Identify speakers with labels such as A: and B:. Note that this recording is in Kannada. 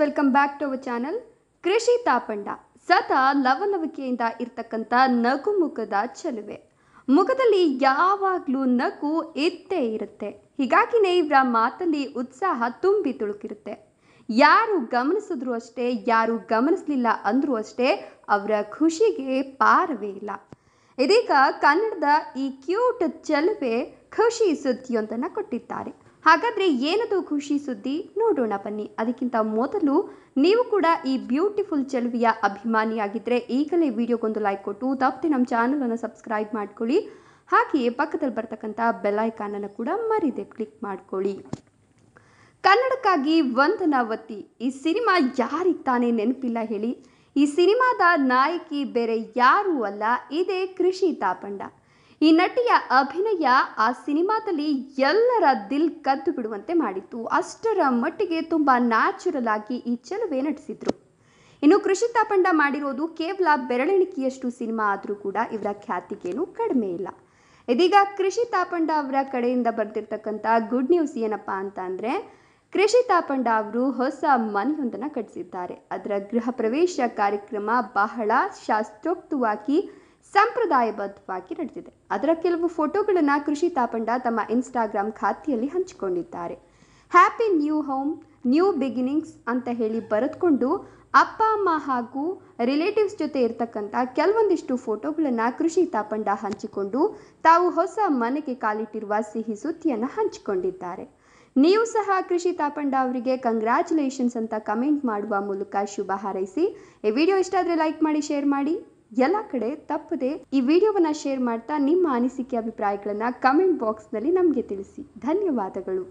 A: welcome back to our channel ಕೃಷಿ ತಾಪಂಡ ಸತ ಲವಲವಿಕೆಯಿಂದ ಇರ್ತಕ್ಕಂಥ ನಗು ಮುಖದ ಚಲುವೆ ಮುಖದಲ್ಲಿ ಯಾವಾಗಲೂ ನಗು ಇದ್ದೇ ಇರುತ್ತೆ ಹೀಗಾಗಿನೇ ಇವರ ಮಾತಲ್ಲಿ ಉತ್ಸಾಹ ತುಂಬಿ ತುಳುಕಿರುತ್ತೆ ಯಾರು ಗಮನಿಸಿದ್ರು ಅಷ್ಟೇ ಯಾರು ಗಮನಿಸಲಿಲ್ಲ ಅಂದರೂ ಅಷ್ಟೇ ಅವರ ಖುಷಿಗೆ ಪಾರವೇ ಇಲ್ಲ ಇದೀಗ ಕನ್ನಡದ ಈ ಕ್ಯೂಟ್ ಚಲುವೆ ಖುಷಿ ಸುದ್ದಿಯೊಂದನ್ನು ಕೊಟ್ಟಿದ್ದಾರೆ ಹಾಗಾದರೆ ಏನದು ಖುಷಿ ಸುದ್ದಿ ನೋಡೋಣ ಬನ್ನಿ ಅದಕ್ಕಿಂತ ಮೊದಲು ನೀವು ಕೂಡ ಈ ಬ್ಯೂಟಿಫುಲ್ ಚೆಲುವೆಯ ಅಭಿಮಾನಿಯಾಗಿದ್ದರೆ ಈಗಲೇ ವಿಡಿಯೋಗೊಂದು ಲೈಕ್ ಕೊಟ್ಟು ತಪ್ಪದೆ ನಮ್ಮ ಚಾನಲನ್ನು ಸಬ್ಸ್ಕ್ರೈಬ್ ಮಾಡ್ಕೊಳ್ಳಿ ಹಾಗೆಯೇ ಪಕ್ಕದಲ್ಲಿ ಬರ್ತಕ್ಕಂಥ ಬೆಲ್ಲೈಕಾನನ್ನು ಕೂಡ ಮರಿದೆ ಕ್ಲಿಕ್ ಮಾಡ್ಕೊಳ್ಳಿ ಕನ್ನಡಕ್ಕಾಗಿ ವಂದನಾವತಿ ಈ ಸಿನಿಮಾ ಯಾರಿಗೆ ತಾನೇ ನೆನಪಿಲ್ಲ ಹೇಳಿ ಈ ಸಿನಿಮಾದ ನಾಯಕಿ ಬೇರೆ ಯಾರೂ ಅಲ್ಲ ಇದೇ ಕೃಷಿ ತಾಪಂಡ ಈ ನಟಿಯ ಅಭಿನಯ ಆ ಸಿನಿಮಾದಲ್ಲಿ ಎಲ್ಲರ ದಿಲ್ ಕದ್ದು ಬಿಡುವಂತೆ ಮಾಡಿತ್ತು ಅಷ್ಟರ ಮಟ್ಟಿಗೆ ತುಂಬ ನ್ಯಾಚುರಲ್ ಆಗಿ ಈ ಚೆಲುವೆ ನಟಿಸಿದ್ರು ಇನ್ನು ಕೃಷಿ ತಾಪಂಡ ಮಾಡಿರೋದು ಕೇವಲ ಬೆರಳೆಣಿಕೆಯಷ್ಟು ಸಿನಿಮಾ ಆದರೂ ಕೂಡ ಇವರ ಖ್ಯಾತಿಗೇನು ಕಡಿಮೆ ಇಲ್ಲ ಇದೀಗ ಕೃಷಿ ತಾಪಂಡ ಅವರ ಕಡೆಯಿಂದ ಬರ್ತಿರ್ತಕ್ಕಂಥ ಗುಡ್ ನ್ಯೂಸ್ ಏನಪ್ಪ ಅಂತ ಅಂದರೆ ಕೃಷಿ ತಾಪಂಡ ಅವರು ಹೊಸ ಮನೆಯೊಂದನ್ನು ಕಟ್ಟಿಸಿದ್ದಾರೆ ಅದರ ಗೃಹ ಪ್ರವೇಶ ಕಾರ್ಯಕ್ರಮ ಬಹಳ ಶಾಸ್ತ್ರೋಕ್ತವಾಗಿ ಸಂಪ್ರದಾಯಬದ್ಧವಾಗಿ ನಡೆದಿದೆ ಅದರ ಕೆಲವು ಫೋಟೋಗಳನ್ನು ಕೃಷಿ ತಾಪಂಡ ತಮ್ಮ ಇನ್ಸ್ಟಾಗ್ರಾಮ್ ಖಾತೆಯಲ್ಲಿ ಹಂಚಿಕೊಂಡಿದ್ದಾರೆ happy new home new beginnings ಅಂತ ಹೇಳಿ ಬರೆದುಕೊಂಡು ಅಪ್ಪ ಅಮ್ಮ ಹಾಗೂ ರಿಲೇಟಿವ್ಸ್ ಜೊತೆ ಇರತಕ್ಕಂಥ ಕೆಲವೊಂದಿಷ್ಟು ಫೋಟೋಗಳನ್ನು ಕೃಷಿ ತಾಪಂಡ ಹಂಚಿಕೊಂಡು ತಾವು ಹೊಸ ಮನೆಗೆ ಕಾಲಿಟ್ಟಿರುವ ಸಿಹಿ ಸುದ್ದಿಯನ್ನು ಹಂಚಿಕೊಂಡಿದ್ದಾರೆ ನೀವು ಸಹ ಕೃಷಿ ತಾಪಂಡ ಅವರಿಗೆ ಕಂಗ್ರ್ಯಾಚುಲೇಷನ್ಸ್ ಅಂತ ಕಮೆಂಟ್ ಮಾಡುವ ಮೂಲಕ ಶುಭ ಹಾರೈಸಿ ಈ ವಿಡಿಯೋ ಇಷ್ಟ ಆದರೆ ಲೈಕ್ ಮಾಡಿ ಶೇರ್ ಮಾಡಿ ಎಲ್ಲ ಕಡೆ ತಪ್ಪದೆ ಈ ವಿಡಿಯೋವನ್ನ ಶೇರ್ ಮಾಡ್ತಾ ನಿಮ್ಮ ಅನಿಸಿಕೆ ಅಭಿಪ್ರಾಯಗಳನ್ನು ಕಮೆಂಟ್ ನಲ್ಲಿ ನಮಗೆ ತಿಳಿಸಿ ಧನ್ಯವಾದಗಳು